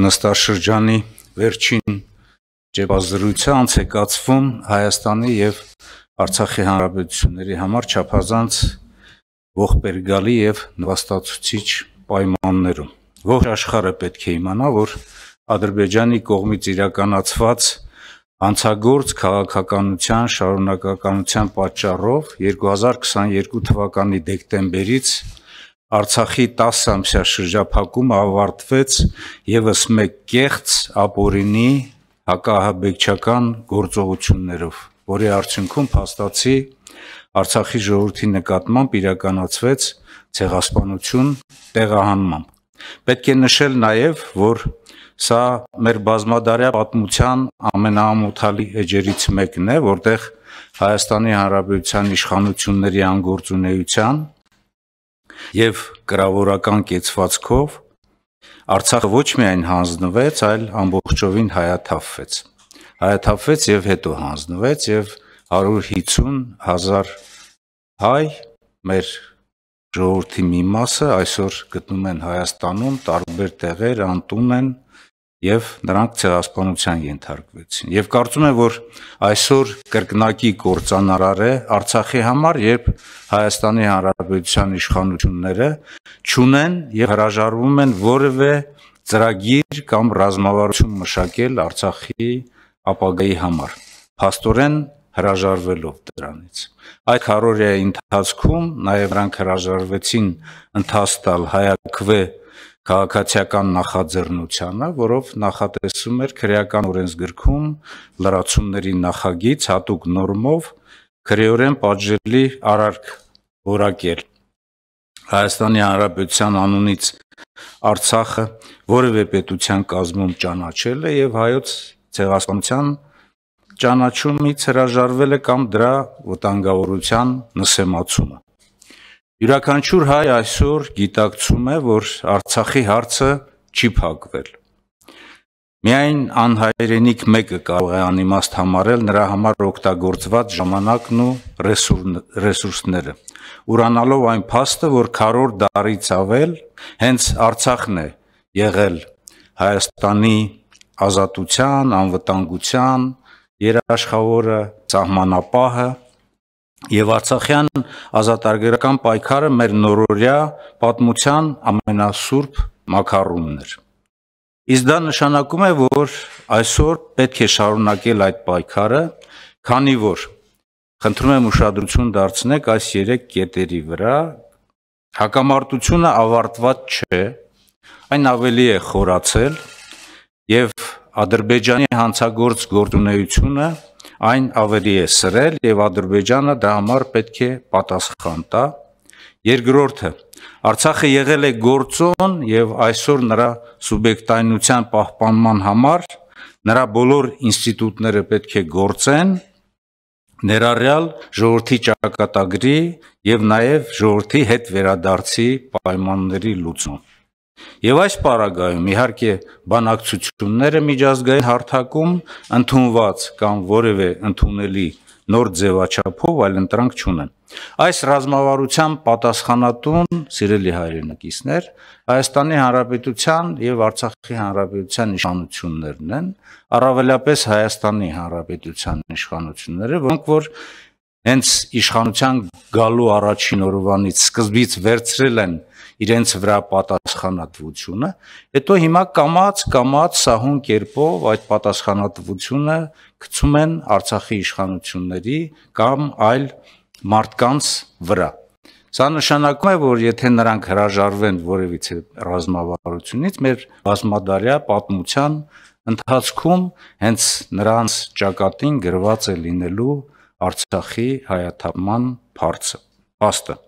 նստաշրջանի վերջին ջեբազրույցանց է կացվում Հայաստանի եւ Արցախի հանրապետությունների համար չափազանց ողբերգալի եւ նվաստացուցիչ պայմաններում։ Ողջ աշխարհը պետք է իմանա, որ Ադրբեջանի կողմից իրականացված անցագործ քաղաքականության շարունակականության պատճառով 2022 թվականի դեկտեմբերից Արցախի 10 ամսյա շրջափակումը ավարտվեց եւս մեկ կեղծ ապօրինի հակահաբեկչական գործողություններով, որի արդյունքում փաստացի Արցախի ժողովրդի նկատմամբ իրականացվեց ցեղասպանություն տեղահանմամբ։ Պետք է նշել նաեւ, որ սա մեր բազմադարյա պատմության ամենաամոթալի էջերից մեկն է, որտեղ Հայաստանի Հանրապետության իշխանությունների անգործունեության եւ գրավորական կեցվածքով Արցախը ոչ միայն հանձնվեց, այլ ամբողջովին հայաթափվեց։ Հայաթափվեց եւ հետո հանձնվեց եւ 150.000 հայ մեր ժողովրդի մի մասը այսօր գտնում են Հայաստանում, տարբեր տեղեր, անտուն են, եւ նրանք ցեղասպանության ենթարկվեցին։ Եվ կարծում եմ, որ այսօր կրկնակի կորցանարար է Արցախի համար, երբ Հայաստանի Հանրապետության իշխանությունները ճունեն եւ հրաժարվում են որևէ ծրագիր կամ ռազմավարություն մշակել Արցախի ապագայի համար։ Փաստորեն հրաժարվելով դրանից։ Այդ քարորիայի ընթացքում նաև նրանք հրաժարվեցին ընթաց տալ հայակվե քաղաքացիական նախաձեռնությանը, որով նախատեսում էր քրեական օրենսգրքում լրացումների նախագիծ հատուկ նորմով քրեորեն պատժելի արարք որակել։ Հայաստանի Հանրապետության անունից Արցախը որևէ պետության կազմում ճանաչել է եւ հայոց ցեղասպանության ճանաչումից հրաժարվել է կամ դրա վտանգավորության նսեմացումը։ Յուրաքանչյուր հայ այսօր գիտակցում է, որ Արցախի հարցը չի փակվել։ Միայն անհայրենիք մեկը կարող է անիմաստ համարել նրա համար օգտագործված ժամանակն ու ռեսուրսները, ուրանալով այն փաստը, որ քարոր դարից ավել հենց Արցախն է եղել Հայաստանի ազատության, անվտանգության, երաշխավորը, սահմանապահը Եվ Արցախյան ազատագրական պայքարը մեր նորորյա պատմության ամենասուրբ մակարումն էր։ Իսկ դա նշանակում է, որ այսօր պետք է շարունակել այդ պայքարը, քանի որ խնդրում եմ ուշադրություն դարձնեք այս 3 կետերի վրա, հակամարտությունը ավարտված չէ, այն ավելի է խորացել եւ Ադրբեջանի հանցագործ գործունեությունը գործ այն ավելի է սրել եւ Ադրբեջանը դա համար պետք է պատասխան տա։ Երկրորդը Արցախը եղել է գործոն եւ այսօր նրա սուբյեկտայնության պահպանման համար նրա բոլոր ինստիտուտները պետք է գործեն ներառյալ ժողովրդի ճակատագրի եւ նաեւ ժողովրդի հետ վերադարձի պայմանների լուծում։ Եվ այս պարագայում իհարկե բանակցությունները միջազգային հարթակում ընդունված կամ որևէ ընդունելի նոր ձևաչափով այլ ընտրանք չունեն։ Այս ռազմավարության պատասխանատուն, սիրելի հայրենակիցներ, Հայաստանի Հանրապետության եւ Արցախի Հանրապետության իշխանություններն են, առավելապես Հայաստանի Հանրապետության իշխանությունները, որոնք որ հենց իշխանության գալու առաջին օրվանից սկզբից վերցրել են իրենց վրա պատասխանատվությունը, հետո հիմա կամած կամած սահուն կերպով այդ պատասխանատվությունը գցում են Արցախի իշխանությունների կամ այլ մարդկանց վրա։ Սա նշանակում է, որ եթե նրանք հրաժարվեն որևիցե ռազմավարությունից, մեր ռազմադարյա պատմության ընթացքում հենց նրանց ճակատին գրված է լինելու Արցախի հայաթափման հարցը։ Աստը